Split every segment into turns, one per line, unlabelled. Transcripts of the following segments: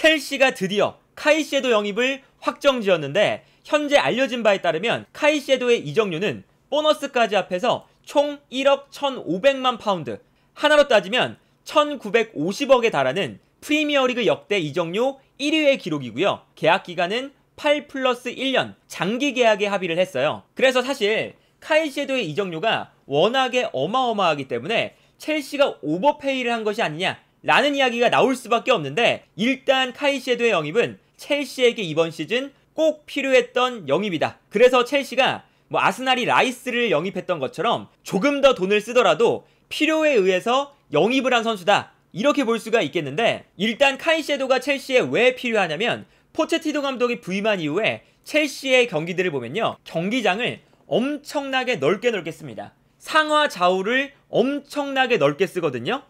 첼시가 드디어 카이셰도 영입을 확정지었는데 현재 알려진 바에 따르면 카이셰도의 이적료는 보너스까지 합해서 총 1억 1,500만 파운드 하나로 따지면 1,950억에 달하는 프리미어리그 역대 이적료 1위의 기록이고요. 계약 기간은 8 플러스 1년 장기 계약에 합의를 했어요. 그래서 사실 카이셰도의 이적료가 워낙에 어마어마하기 때문에 첼시가 오버페이를 한 것이 아니냐 라는 이야기가 나올 수밖에 없는데 일단 카이세도의 영입은 첼시에게 이번 시즌 꼭 필요했던 영입이다. 그래서 첼시가 뭐 아스날이 라이스를 영입했던 것처럼 조금 더 돈을 쓰더라도 필요에 의해서 영입을 한 선수다. 이렇게 볼 수가 있겠는데 일단 카이세도가 첼시에 왜 필요하냐면 포체티도 감독이 부임한 이후에 첼시의 경기들을 보면요. 경기장을 엄청나게 넓게 넓게 씁니다. 상하 좌우를 엄청나게 넓게 쓰거든요.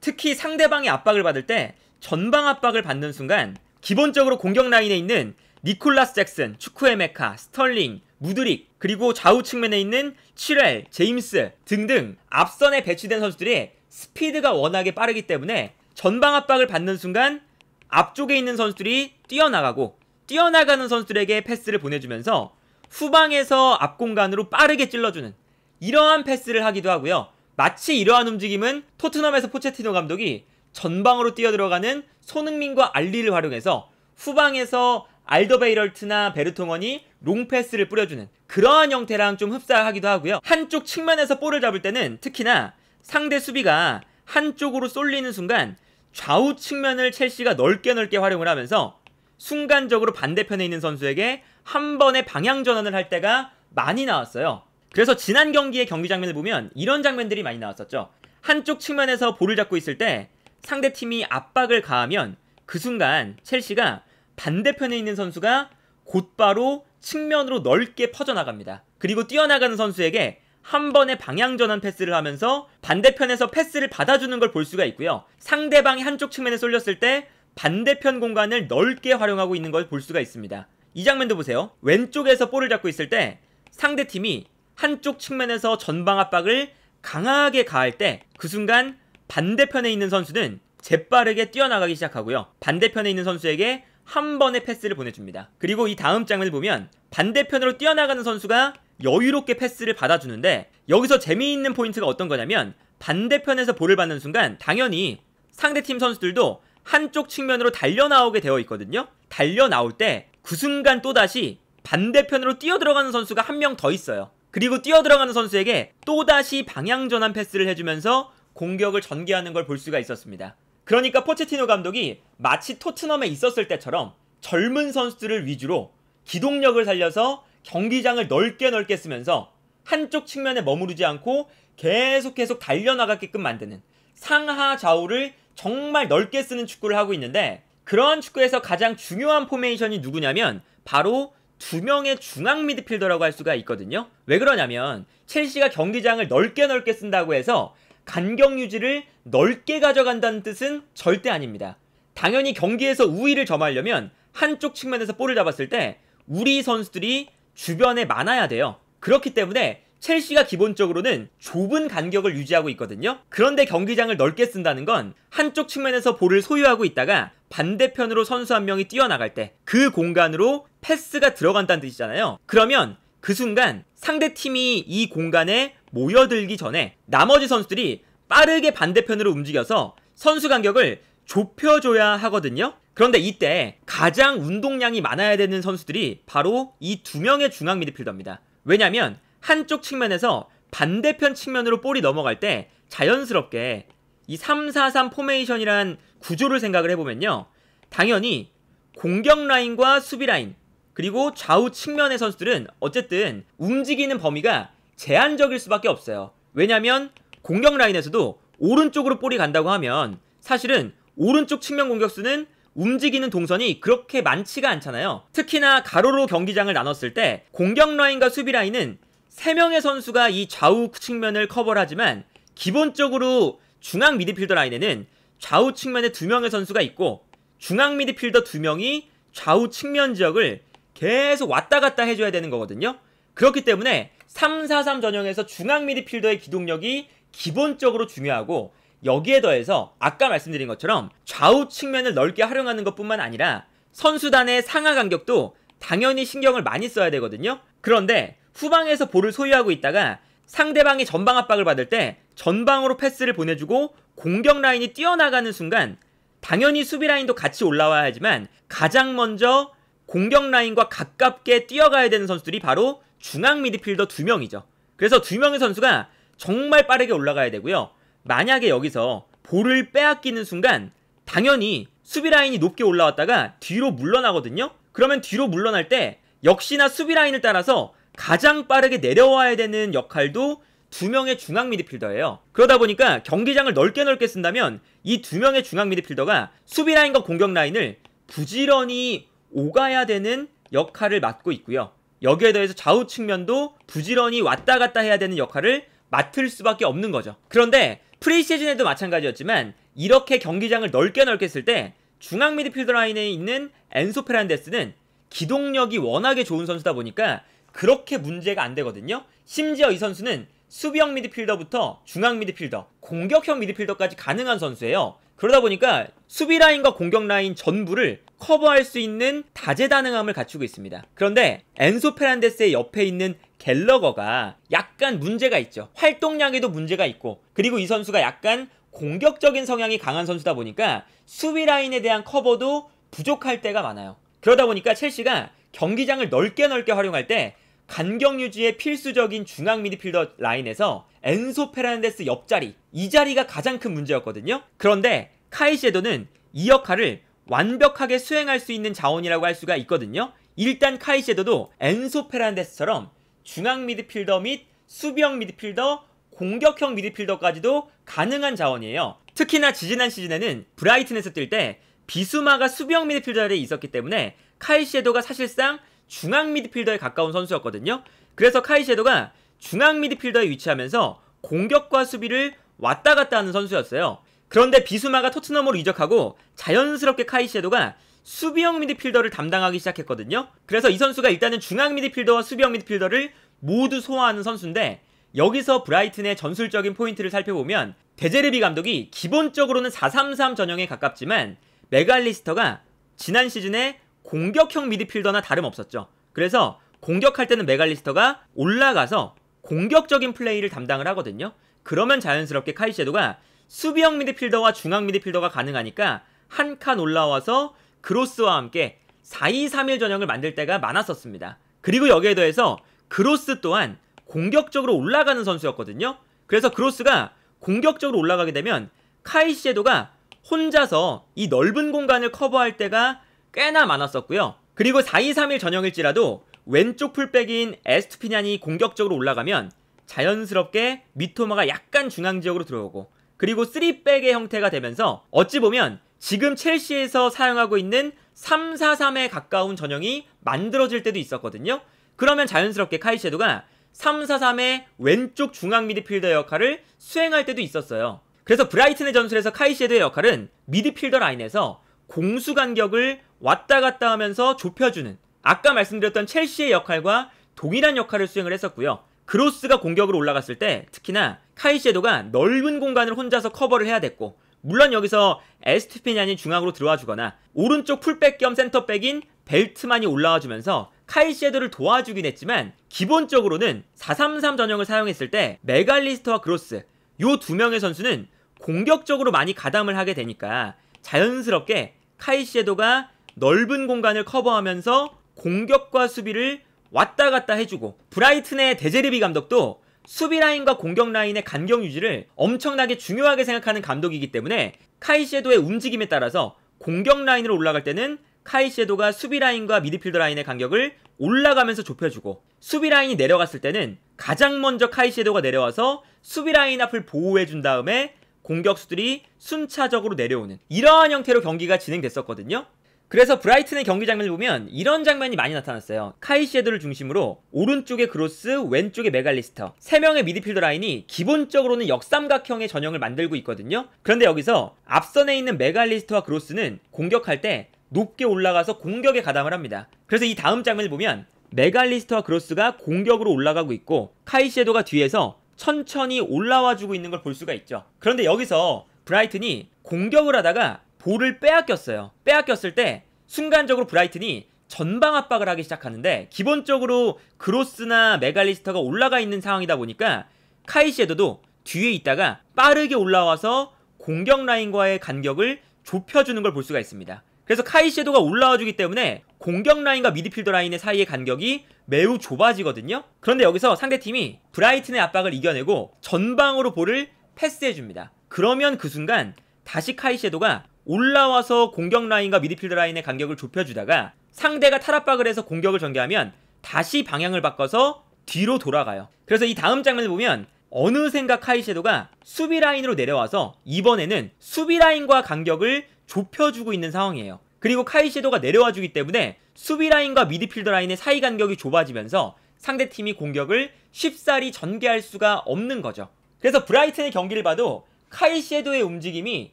특히 상대방의 압박을 받을 때 전방 압박을 받는 순간 기본적으로 공격 라인에 있는 니콜라스 잭슨, 축구의 메카, 스털링, 무드릭, 그리고 좌우 측면에 있는 칠렐, 제임스 등등 앞선에 배치된 선수들이 스피드가 워낙에 빠르기 때문에 전방 압박을 받는 순간 앞쪽에 있는 선수들이 뛰어나가고 뛰어나가는 선수들에게 패스를 보내주면서 후방에서 앞공간으로 빠르게 찔러주는 이러한 패스를 하기도 하고요. 마치 이러한 움직임은 토트넘에서 포체티노 감독이 전방으로 뛰어들어가는 손흥민과 알리를 활용해서 후방에서 알더베이럴트나 베르통원이 롱패스를 뿌려주는 그러한 형태랑 좀 흡사하기도 하고요. 한쪽 측면에서 볼을 잡을 때는 특히나 상대 수비가 한쪽으로 쏠리는 순간 좌우 측면을 첼시가 넓게 넓게 활용을 하면서 순간적으로 반대편에 있는 선수에게 한 번에 방향 전환을 할 때가 많이 나왔어요. 그래서 지난 경기의 경기 장면을 보면 이런 장면들이 많이 나왔었죠. 한쪽 측면에서 볼을 잡고 있을 때 상대 팀이 압박을 가하면 그 순간 첼시가 반대편에 있는 선수가 곧바로 측면으로 넓게 퍼져나갑니다. 그리고 뛰어나가는 선수에게 한 번의 방향 전환 패스를 하면서 반대편에서 패스를 받아주는 걸 볼 수가 있고요. 상대방이 한쪽 측면에 쏠렸을 때 반대편 공간을 넓게 활용하고 있는 걸 볼 수가 있습니다. 이 장면도 보세요. 왼쪽에서 볼을 잡고 있을 때 상대팀이 한쪽 측면에서 전방 압박을 강하게 가할 때 그 순간 반대편에 있는 선수는 재빠르게 뛰어나가기 시작하고요. 반대편에 있는 선수에게 한 번의 패스를 보내줍니다. 그리고 이 다음 장을 보면 반대편으로 뛰어나가는 선수가 여유롭게 패스를 받아주는데 여기서 재미있는 포인트가 어떤 거냐면 반대편에서 볼을 받는 순간 당연히 상대팀 선수들도 한쪽 측면으로 달려나오게 되어 있거든요. 달려나올 때 그 순간 또다시 반대편으로 뛰어들어가는 선수가 한 명 더 있어요. 그리고 뛰어들어가는 선수에게 또다시 방향전환 패스를 해주면서 공격을 전개하는 걸 볼 수가 있었습니다. 그러니까 포체티노 감독이 마치 토트넘에 있었을 때처럼 젊은 선수들을 위주로 기동력을 살려서 경기장을 넓게 넓게 쓰면서 한쪽 측면에 머무르지 않고 계속 계속 달려나가게끔 만드는 상하 좌우를 정말 넓게 쓰는 축구를 하고 있는데 그러한 축구에서 가장 중요한 포메이션이 누구냐면 바로 두 명의 중앙 미드필더라고 할 수가 있거든요. 왜 그러냐면 첼시가 경기장을 넓게 넓게 쓴다고 해서 간격 유지를 넓게 가져간다는 뜻은 절대 아닙니다. 당연히 경기에서 우위를 점하려면 한쪽 측면에서 볼을 잡았을 때 우리 선수들이 주변에 많아야 돼요. 그렇기 때문에 첼시가 기본적으로는 좁은 간격을 유지하고 있거든요. 그런데 경기장을 넓게 쓴다는 건 한쪽 측면에서 볼을 소유하고 있다가 반대편으로 선수 한 명이 뛰어나갈 때 그 공간으로 패스가 들어간다는 뜻이잖아요. 그러면 그 순간 상대 팀이 이 공간에 모여들기 전에 나머지 선수들이 빠르게 반대편으로 움직여서 선수 간격을 좁혀줘야 하거든요. 그런데 이때 가장 운동량이 많아야 되는 선수들이 바로 이 두 명의 중앙 미드필더입니다. 왜냐면 하 한쪽 측면에서 반대편 측면으로 볼이 넘어갈 때 자연스럽게 이 3-4-3 포메이션이란 구조를 생각을 해보면요. 당연히 공격 라인과 수비 라인 그리고 좌우 측면의 선수들은 어쨌든 움직이는 범위가 제한적일 수밖에 없어요. 왜냐하면 공격 라인에서도 오른쪽으로 볼이 간다고 하면 사실은 오른쪽 측면 공격수는 움직이는 동선이 그렇게 많지가 않잖아요. 특히나 가로로 경기장을 나눴을 때 공격 라인과 수비 라인은 3명의 선수가 이 좌우 측면을 커버를 하지만 기본적으로 중앙 미드필더 라인에는 좌우 측면에 2명의 선수가 있고 중앙 미드필더 2명이 좌우 측면 지역을 계속 왔다 갔다 해줘야 되는 거거든요. 그렇기 때문에 3-4-3 전형에서 중앙 미드필더의 기동력이 기본적으로 중요하고 여기에 더해서 아까 말씀드린 것처럼 좌우 측면을 넓게 활용하는 것뿐만 아니라 선수단의 상하 간격도 당연히 신경을 많이 써야 되거든요. 그런데 후방에서 볼을 소유하고 있다가 상대방이 전방 압박을 받을 때 전방으로 패스를 보내주고 공격 라인이 뛰어나가는 순간 당연히 수비 라인도 같이 올라와야 하지만 가장 먼저 공격 라인과 가깝게 뛰어가야 되는 선수들이 바로 중앙 미드필더 두 명이죠. 그래서 두 명의 선수가 정말 빠르게 올라가야 되고요. 만약에 여기서 볼을 빼앗기는 순간 당연히 수비 라인이 높게 올라왔다가 뒤로 물러나거든요. 그러면 뒤로 물러날 때 역시나 수비 라인을 따라서 가장 빠르게 내려와야 되는 역할도 두 명의 중앙 미드필더예요. 그러다 보니까 경기장을 넓게 넓게 쓴다면 이 두 명의 중앙 미드필더가 수비 라인과 공격 라인을 부지런히 오가야 되는 역할을 맡고 있고요. 여기에 더해서 좌우 측면도 부지런히 왔다 갔다 해야 되는 역할을 맡을 수밖에 없는 거죠. 그런데 프리시즌에도 마찬가지였지만 이렇게 경기장을 넓게 넓게 쓸 때 중앙 미드필더 라인에 있는 엔소 페란데스는 기동력이 워낙에 좋은 선수다 보니까 그렇게 문제가 안 되거든요. 심지어 이 선수는 수비형 미드필더부터 중앙 미드필더, 공격형 미드필더까지 가능한 선수예요. 그러다 보니까 수비 라인과 공격 라인 전부를 커버할 수 있는 다재다능함을 갖추고 있습니다. 그런데 엔소 페란데스의 옆에 있는 갤러거가 약간 문제가 있죠. 활동량에도 문제가 있고 그리고 이 선수가 약간 공격적인 성향이 강한 선수다 보니까 수비 라인에 대한 커버도 부족할 때가 많아요. 그러다 보니까 첼시가 경기장을 넓게 넓게 활용할 때 간격 유지에 필수적인 중앙 미드필더 라인에서 엔소 페란데스 옆자리 이 자리가 가장 큰 문제였거든요. 그런데 카이세도는 이 역할을 완벽하게 수행할 수 있는 자원이라고 할 수가 있거든요. 일단 카이세도도 엔소 페란데스처럼 중앙 미드필더 및 수비형 미드필더, 공격형 미드필더까지도 가능한 자원이에요. 특히나 지지난 시즌에는 브라이튼에서 뛸 때 비수마가 수비형 미드필더 자리에 있었기 때문에 카이세도가 사실상 중앙 미드필더에 가까운 선수였거든요. 그래서 카이셰도가 중앙 미드필더에 위치하면서 공격과 수비를 왔다 갔다 하는 선수였어요. 그런데 비수마가 토트넘으로 이적하고 자연스럽게 카이셰도가 수비형 미드필더를 담당하기 시작했거든요. 그래서 이 선수가 일단은 중앙 미드필더와 수비형 미드필더를 모두 소화하는 선수인데 여기서 브라이튼의 전술적인 포인트를 살펴보면 데제르비 감독이 기본적으로는 4-3-3 전형에 가깝지만 메갈리스터가 지난 시즌에 공격형 미드필더나 다름없었죠. 그래서 공격할 때는 메갈리스터가 올라가서 공격적인 플레이를 담당을 하거든요. 그러면 자연스럽게 카이셰도가 수비형 미드필더와 중앙 미드필더가 가능하니까 한 칸 올라와서 그로스와 함께 4-2-3-1 전형을 만들 때가 많았었습니다. 그리고 여기에 더해서 그로스 또한 공격적으로 올라가는 선수였거든요. 그래서 그로스가 공격적으로 올라가게 되면 카이셰도가 혼자서 이 넓은 공간을 커버할 때가 꽤나 많았었고요. 그리고 4-2-3-1 전형일지라도 왼쪽 풀백인 에스투피냐이 공격적으로 올라가면 자연스럽게 미토마가 약간 중앙 지역으로 들어오고 그리고 3백의 형태가 되면서 어찌 보면 지금 첼시에서 사용하고 있는 3-4-3에 가까운 전형이 만들어질 때도 있었거든요. 그러면 자연스럽게 카이셰도가 3-4-3의 왼쪽 중앙 미드필더 역할을 수행할 때도 있었어요. 그래서 브라이튼의 전술에서 카이셰도의 역할은 미드필더 라인에서 공수 간격을 왔다 갔다 하면서 좁혀주는 아까 말씀드렸던 첼시의 역할과 동일한 역할을 수행을 했었고요. 그로스가 공격으로 올라갔을 때 특히나 카이셰도가 넓은 공간을 혼자서 커버를 해야 됐고 물론 여기서 에스투피냐니 중앙으로 들어와 주거나 오른쪽 풀백 겸 센터백인 벨트만이 올라와 주면서 카이셰도를 도와주긴 했지만 기본적으로는 433 전형을 사용했을 때 메갈리스터와 그로스 요 두 명의 선수는 공격적으로 많이 가담을 하게 되니까 자연스럽게 카이셰도가 넓은 공간을 커버하면서 공격과 수비를 왔다 갔다 해주고 브라이튼의 데제르비 감독도 수비 라인과 공격 라인의 간격 유지를 엄청나게 중요하게 생각하는 감독이기 때문에 카이셰도의 움직임에 따라서 공격 라인으로 올라갈 때는 카이셰도가 수비 라인과 미드필더 라인의 간격을 올라가면서 좁혀주고 수비 라인이 내려갔을 때는 가장 먼저 카이셰도가 내려와서 수비 라인 앞을 보호해 준 다음에 공격수들이 순차적으로 내려오는 이러한 형태로 경기가 진행됐었거든요. 그래서 브라이튼의 경기 장면을 보면 이런 장면이 많이 나타났어요. 카이시에드를 중심으로 오른쪽에 그로스, 왼쪽에 메갈리스터 세 명의 미드필더 라인이 기본적으로는 역삼각형의 전형을 만들고 있거든요. 그런데 여기서 앞선에 있는 메갈리스터와 그로스는 공격할 때 높게 올라가서 공격에 가담을 합니다. 그래서 이 다음 장면을 보면 메갈리스터와 그로스가 공격으로 올라가고 있고 카이시에도가 뒤에서 천천히 올라와 주고 있는 걸 볼 수가 있죠. 그런데 여기서 브라이튼이 공격을 하다가 볼을 빼앗겼어요. 빼앗겼을 때 순간적으로 브라이튼이 전방 압박을 하기 시작하는데 기본적으로 그로스나 메갈리스터가 올라가 있는 상황이다 보니까 카이시에도도 뒤에 있다가 빠르게 올라와서 공격 라인과의 간격을 좁혀주는 걸 볼 수가 있습니다. 그래서 카이시에도가 올라와주기 때문에 공격 라인과 미드필더 라인의 사이의 간격이 매우 좁아지거든요. 그런데 여기서 상대팀이 브라이튼의 압박을 이겨내고 전방으로 볼을 패스해줍니다. 그러면 그 순간 다시 카이시에도가 올라와서 공격 라인과 미드필드 라인의 간격을 좁혀주다가 상대가 탈압박을 해서 공격을 전개하면 다시 방향을 바꿔서 뒤로 돌아가요. 그래서 이 다음 장면을 보면 어느샌가 카이셰도가 수비 라인으로 내려와서 이번에는 수비 라인과 간격을 좁혀주고 있는 상황이에요. 그리고 카이셰도가 내려와 주기 때문에 수비 라인과 미드필더 라인의 사이 간격이 좁아지면서 상대팀이 공격을 쉽사리 전개할 수가 없는 거죠. 그래서 브라이튼의 경기를 봐도 카이셰도의 움직임이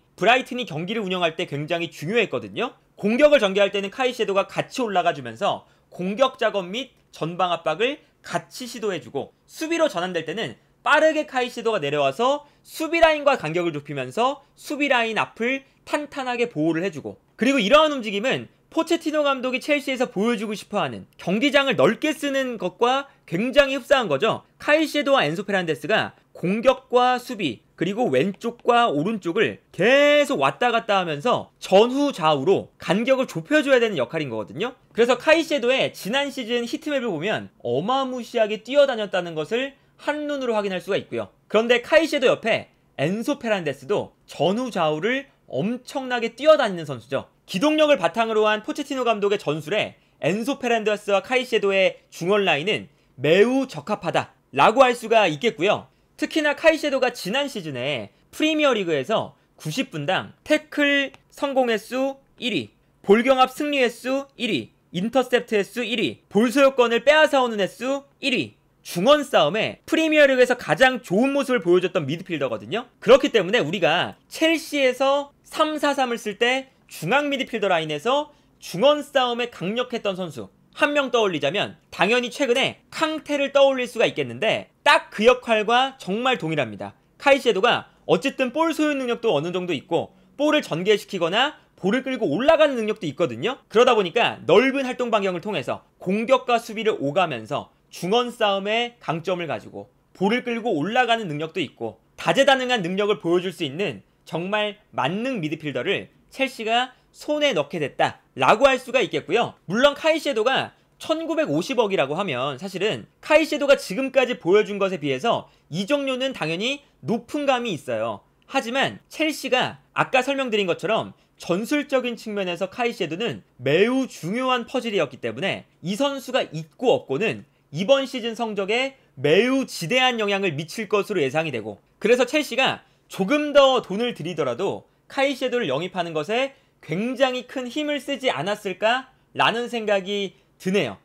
브라이튼이 경기를 운영할 때 굉장히 중요했거든요. 공격을 전개할 때는 카이세도가 같이 올라가주면서 공격 작업 및 전방 압박을 같이 시도해주고 수비로 전환될 때는 빠르게 카이시도가 내려와서 수비 라인과 간격을 좁히면서 수비 라인 앞을 탄탄하게 보호를 해주고 그리고 이러한 움직임은 포체티노 감독이 첼시에서 보여주고 싶어하는 경기장을 넓게 쓰는 것과 굉장히 흡사한 거죠. 카이시도와 엔소 페란데스가 공격과 수비 그리고 왼쪽과 오른쪽을 계속 왔다 갔다 하면서 전후 좌우로 간격을 좁혀줘야 되는 역할인 거거든요. 그래서 카이섀도의 지난 시즌 히트맵을 보면 어마무시하게 뛰어다녔다는 것을 한눈으로 확인할 수가 있고요. 그런데 카이섀도 옆에 엔소 페란데스도 전후 좌우를 엄청나게 뛰어다니는 선수죠. 기동력을 바탕으로 한 포체티노 감독의 전술에 엔소 페란데스와 카이섀도의 중원 라인은 매우 적합하다라고 할 수가 있겠고요. 특히나 카이셰도가 지난 시즌에 프리미어리그에서 90분당 태클 성공 횟수 1위, 볼경합 승리 횟수 1위, 인터셉트 횟수 1위, 볼 소유권을 빼앗아오는 횟수 1위, 중원 싸움에 프리미어리그에서 가장 좋은 모습을 보여줬던 미드필더거든요. 그렇기 때문에 우리가 첼시에서 3-4-3을 쓸 때 중앙 미드필더 라인에서 중원 싸움에 강력했던 선수 한 명 떠올리자면 당연히 최근에 캉테를 떠올릴 수가 있겠는데 딱그 역할과 정말 동일합니다. 카이세도가 어쨌든 볼 소유 능력도 어느 정도 있고 볼을 전개시키거나 볼을 끌고 올라가는 능력도 있거든요. 그러다 보니까 넓은 활동 반경을 통해서 공격과 수비를 오가면서 중원 싸움의 강점을 가지고 볼을 끌고 올라가는 능력도 있고 다재다능한 능력을 보여줄 수 있는 정말 만능 미드필더를 첼시가 손에 넣게 됐다라고 할 수가 있겠고요. 물론 카이셰도가 1950억이라고 하면 사실은 카이세도가 지금까지 보여준 것에 비해서 이종료는 당연히 높은 감이 있어요. 하지만 첼시가 아까 설명드린 것처럼 전술적인 측면에서 카이세도는 매우 중요한 퍼즐이었기 때문에 이 선수가 있고 없고는 이번 시즌 성적에 매우 지대한 영향을 미칠 것으로 예상이 되고 그래서 첼시가 조금 더 돈을 들이더라도 카이세도를 영입하는 것에 굉장히 큰 힘을 쓰지 않았을까라는 생각이 드네요.